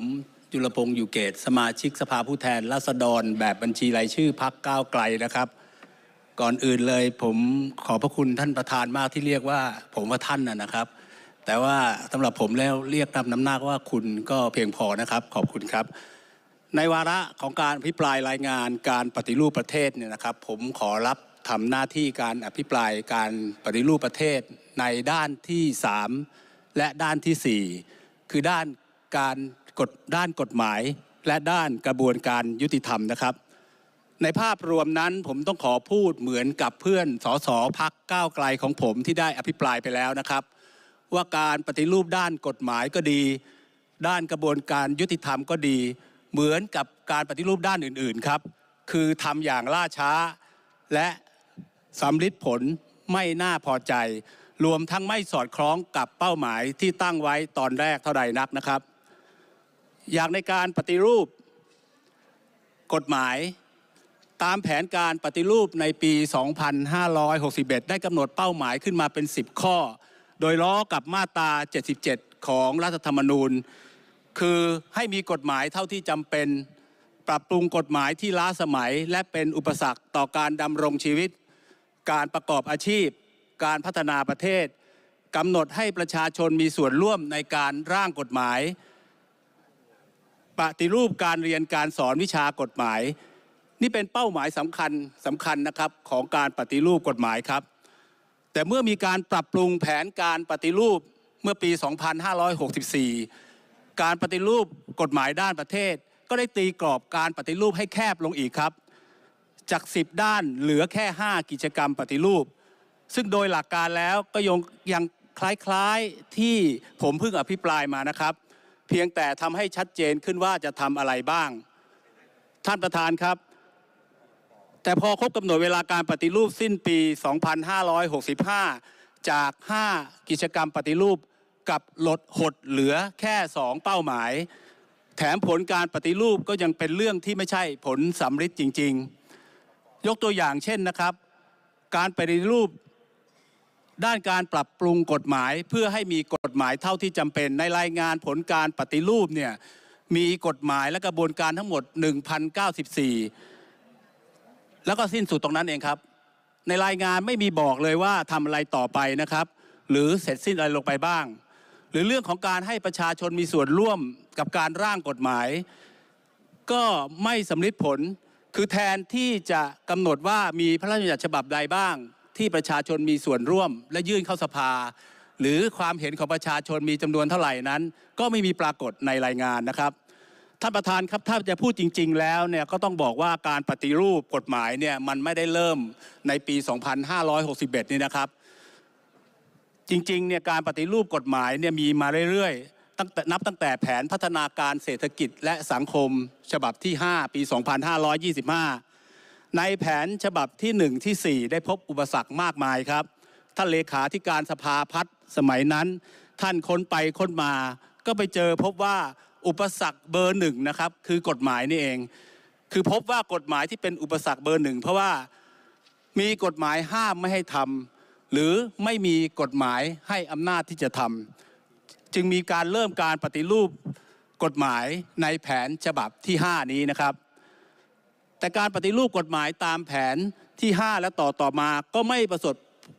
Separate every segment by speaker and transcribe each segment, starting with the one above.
Speaker 1: มจุลพงศ์อยู่เกตสมาชิกสภาผู้แทนราษฎรแบบบัญชีรายชื่อพักก้าวไกลนะครับ ก่อนอื่นเลย ผมขอพระคุณท่านประธานมากที่เรียกว่า ผมว่าท่านนะครับ แต่ว่าสำหรับผมแล้วเรียกตามน้ำหน้าว่าคุณก็เพียงพอนะครับขอบคุณครับ ในวาระของการอภิปรายรายงานการปฏิรูปประเทศเนี่ยนะครับ ผมขอรับทำหน้าที่การอภิปรายการปฏิรูปประเทศในด้านที่3และด้านที่ 4 คือด้านการกฎด้านกฎหมายและด้านกระบวนการยุติธรรมนะครับในภาพรวมนั้นผมต้องขอพูดเหมือนกับเพื่อนสสพักก้าวไกลของผมที่ได้อภิปรายไปแล้วนะครับ ว่าการปฏิรูปด้านกฎหมายก็ดี ด้านกระบวนการยุติธรรมก็ดี เหมือนกับการปฏิรูปด้านอื่นๆครับ คือทำอย่างล่าช้าและสำลิดผลไม่น่าพอใจ รวมทั้งไม่สอดคล้องกับเป้าหมายที่ตั้งไว้ตอนแรกเท่าใดนักนะครับอยากในการปฏิรูป กฎหมาย ตามแผนการปฏิรูปในปี 2561 ได้กำหนดเป้าหมายขึ้นมาเป็น 10 ข้อ โดยล้อกับมาตรา 77 ของรัฐธรรมนูญ คือให้มีกฎหมายเท่าที่จำเป็น ปรับปรุงกฎหมายที่ล้าสมัย และเป็นอุปสรรคต่อการดำรงชีวิต การประกอบอาชีพการพัฒนาประเทศกำหนดให้ประชาชนมีส่วนร่วมในการร่างกฎหมายปฏิรูปการเรียนการสอนวิชากฎหมาย นี่เป็นเป้าหมายสำคัญสำคัญนะครับของการปฏิรูปกฎหมายครับ แต่เมื่อมีการปรับปรุงแผนการปฏิรูปเมื่อปี 2564 การปฏิรูปกฎหมายด้านประเทศ ก็ได้ตีกรอบการปฏิรูปให้แคบลงอีกครับ จาก 10 ด้านเหลือแค่ 5 กิจกรรมปฏิรูป ซึ่งโดยหลักการแล้วก็ยังคล้ายๆที่ผมเพิ่งอภิปรายมานะครับเพียงแต่ทำให้ชัดเจนขึ้นว่าจะทำอะไรบ้าง ท่านประธานครับ แต่พอครบกำหนดเวลาการปฏิรูปสิ้นปี 2565 จาก 5 กิจกรรมปฏิรูปกับลดหดเหลือแค่ 2 เป้าหมาย แถมผลการปฏิรูปก็ยังเป็นเรื่องที่ไม่ใช่ผลสำลิดจริงๆ ยกตัวอย่างเช่นนะครับ การปฏิรูปด้านการปรับปรุงกฎหมายเพื่อให้มีกฎหมายเท่าที่จำเป็นในรายงานผลการปฏิรูปเนี่ยมีกฎหมายและกระบวนการทั้งหมด1,094แล้วก็สิ้นสุดตรงนั้นเองครับ ในรายงานไม่มีบอกเลยว่าทำอะไรต่อไปนะครับ หรือเสร็จสิ้นอะไรลงไปบ้าง หรือเรื่องของการให้ประชาชนมีส่วนร่วมกับการร่างกฎหมาย ก็ไม่สำลิดผลคือแทนที่จะกำหนดว่ามีพระราชบัญญัติฉบับใดบ้างที่ประชาชนมีส่วนร่วมและยื่นเข้าสภา หรือความเห็นของประชาชนมีจำนวนเท่าไหร่นั้น ก็ไม่มีปรากฏในรายงานนะครับท่านประธานครับ ถ้าจะพูดจริงๆแล้วเนี่ยก็ต้องบอกว่าการปฏิรูปกฎหมายเนี่ยมันไม่ได้เริ่มในปี 2561 นี่นะครับ จริงๆเนี่ยการปฏิรูปกฎหมายเนี่ยมีมาเรื่อยๆตั้งแต่นับตั้งแต่แผนพัฒนาการเศรษฐกิจและสังคมฉบับที่ 5 ปี 2525ในแผนฉบับที่1ที่4 ได้พบอุปสรรคมากมายครับท่านเลขาธิการสภาพัฒน์สมัยนั้น ท่านค้นไปค้นมา ก็ไปเจอพบว่าอุปสรรคเบอร์หนึ่งนะครับ คือกฎหมายนี่เอง คือพบว่ากฎหมายที่เป็นอุปสรรคเบอร์หนึ่งเพราะว่ามีกฎหมายห้ามไม่ให้ทำ หรือไม่มีกฎหมายให้อำนาจที่จะทำ จึงมีการเริ่มการปฏิรูปกฎหมายในแผนฉบับที่ 5 นี้นะครับแต่การปฏิรูปกฎหมายตามแผนที่ 5 และต่อต่อมาก็ไม่ประสบ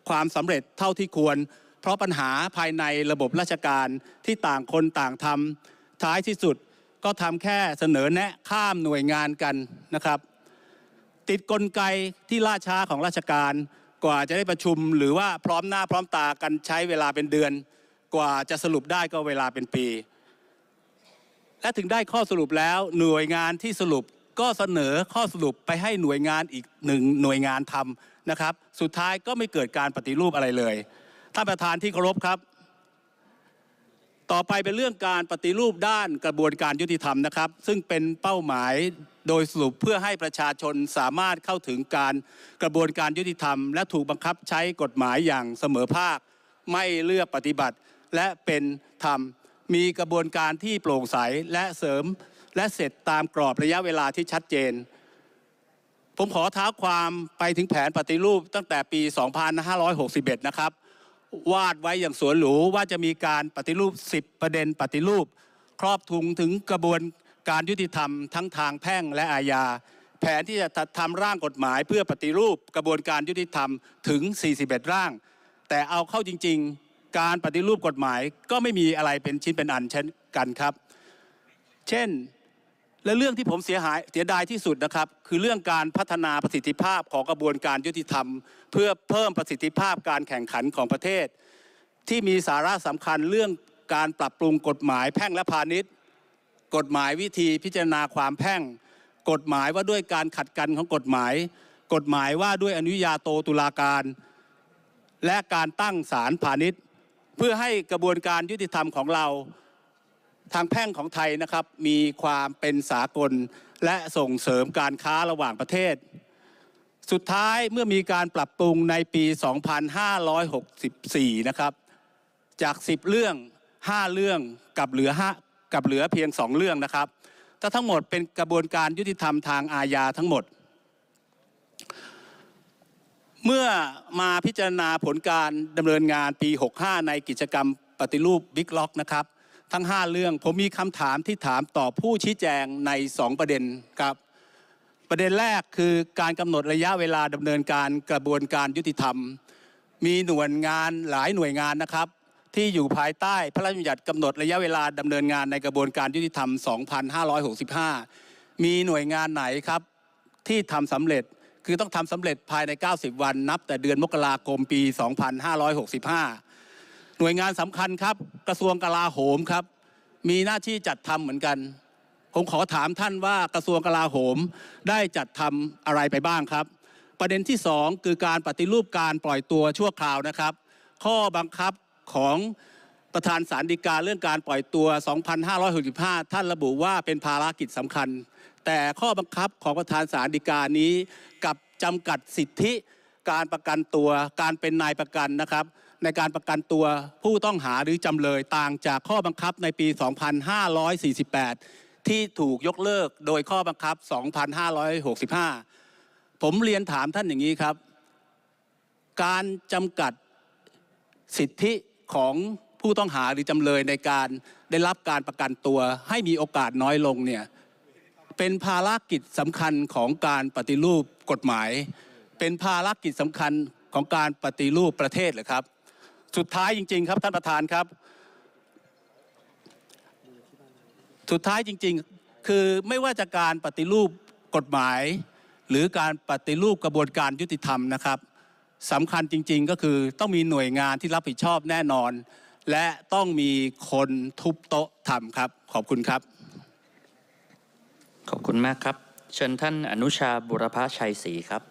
Speaker 1: ความสำเร็จเท่าที่ควร เพราะปัญหาภายในระบบราชการที่ต่างคนต่างทำท้ายที่สุดก็ทำแค่เสนอแนะข้ามหน่วยงานกันนะครับ ติดกลไกที่ล่าช้าของราชการกว่าจะได้ประชุมหรือว่าพร้อมหน้าพร้อมตากันใช้เวลาเป็นเดือน กว่าจะสรุปได้ก็เวลาเป็นปี และถึงได้ข้อสรุปแล้วหน่วยงานที่สรุปก็เสนอข้อสรุปไปให้หน่วยงานอีกหนึ่ง หน่วยงานทำนะครับ สุดท้ายก็ไม่เกิดการปฏิรูปอะไรเลยท่านประธานที่เคารพครับ ต่อไปเป็นเรื่องการปฏิรูปด้านกระบวนการยุติธรรมนะครับ ซึ่งเป็นเป้าหมายโดยสรุปเพื่อให้ประชาชนสามารถเข้าถึงการกระบวนการยุติธรรม และถูกบังคับใช้กฎหมายอย่างเสมอภาคไม่เลือกปฏิบัติและเป็นธรรมมีกระบวนการที่โปร่งใสและเสริมและเสร็จตามกรอบระยะเวลาที่ชัดเจน ผมขอเท้าความไปถึงแผนปฏิรูปตั้งแต่ปี 2561 นะครับ วาดไว้อย่างสวนหรูว่าจะมีการปฏิรูป 10 ประเด็นปฏิรูป ครอบทุงถึงกระบวนการยุติธรรมทั้งทางแพ่งและอาญาแผนที่จะทำร่างกฎหมายเพื่อปฏิรูปกระบวนการยุติธรรมถึง 41ร่าง แต่เอาเข้าจริง ๆ การปฏิรูปกฎหมาย ก็ไม่มีอะไรเป็นชิ้นเป็นอันเช่นกันครับ เช่นและเรื่องที่ผมเสียหายเสียดายที่สุดนะครับ คือเรื่องการพัฒนาประสิทธิภาพของกระบวนการยุติธรรม เพื่อเพิ่มประสิทธิภาพการแข่งขันของประเทศ ที่มีสาระสำคัญเรื่องการปรับปรุงกฎหมายแพ่งและพาณิชย์ กฎหมายวิธีพิจารณาความแพ่ง กฎหมายว่าด้วยการขัดกันของกฎหมาย กฎหมายว่าด้วยอนุญาโตตุลาการ และการตั้งศาลพาณิชย์ เพื่อให้กระบวนการยุติธรรมของเราทางแพ่งของไทยนะครับมีความเป็นสากลและส่งเสริมการค้าระหว่างประเทศ สุดท้ายเมื่อมีการปรับปรุงในปี 2564 นะครับ จาก 10 เรื่อง 5 เรื่องกับเหลือ 5 กับเหลือเพียง 2 เรื่องนะครับถ้าทั้งหมดเป็นกระบวนการยุติธรรมทางอาญาทั้งหมด เมื่อมาพิจารณาผลการดำเนินงานปี 65 ในกิจกรรมปฏิรูปบิ๊กล็อกนะครับทั้ง 5 เรื่องผมมีคำถามที่ถามต่อผู้ชี้แจงใน 2 ประเด็นครับ ประเด็นแรกคือการกำหนดระยะเวลาดำเนินการกระบวนการยุติธรรม มีหน่วยงานหลายหน่วยงานนะครับ ที่อยู่ภายใต้พระราชบัญญัติกำหนดระยะเวลาดำเนินงานในกระบวนการยุติธรรม 2565 มีหน่วยงานไหนครับที่ทำสำเร็จ คือต้องทำสำเร็จภายใน 90 วันนับแต่เดือนมกราคมปี 2565หน่วยงานสำคัญครับ กระทรวงกลาโหมครับ มีหน้าที่จัดทำเหมือนกันผมขอถามท่านว่ากระทรวงกลาโหมได้จัดทำอะไรไปบ้างครับ ประเด็นที่ 2 คือการปฏิรูปการปล่อยตัวชั่วคราวนะครับ ข้อบังคับของประธานสารดีกาเรื่องการปล่อยตัว 2,565 ท่านระบุว่าเป็นภารกิจสำคัญ แต่ข้อบังคับของประธานสารดีกานี้กับจำกัดสิทธิ การประกันตัวการเป็นนายประกันนะครับในการประกันตัวผู้ต้องหาหรือจำเลยต่างจากข้อบังคับในปี 2548 ที่ถูกยกเลิกโดยข้อบังคับ 2565 ผมเรียนถามท่านอย่างนี้ครับ การจำกัดสิทธิของผู้ต้องหาหรือจำเลยในการได้รับการประกันตัวให้มีโอกาสน้อยลงเนี่ย เป็นภารกิจสำคัญของการปฏิรูปกฎหมาย เป็นภารกิจสำคัญของการปฏิรูปประเทศเหรอครับสุดท้ายจริงๆครับท่านประธานครับ สุดท้ายจริงๆ คือไม่ว่าจะการปฏิรูปกฎหมาย หรือการปฏิรูปกระบวนการยุติธรรมนะครับสำคัญจริงๆ ก็คือต้องมีหน่วยงานที่รับผิดชอบแน่นอน และต้องมีคนทุบโต๊ะทำครับขอบคุณครับ ขอบคุณมากครับ เชิญท่านอนุชาบุรพชัยศรีครับ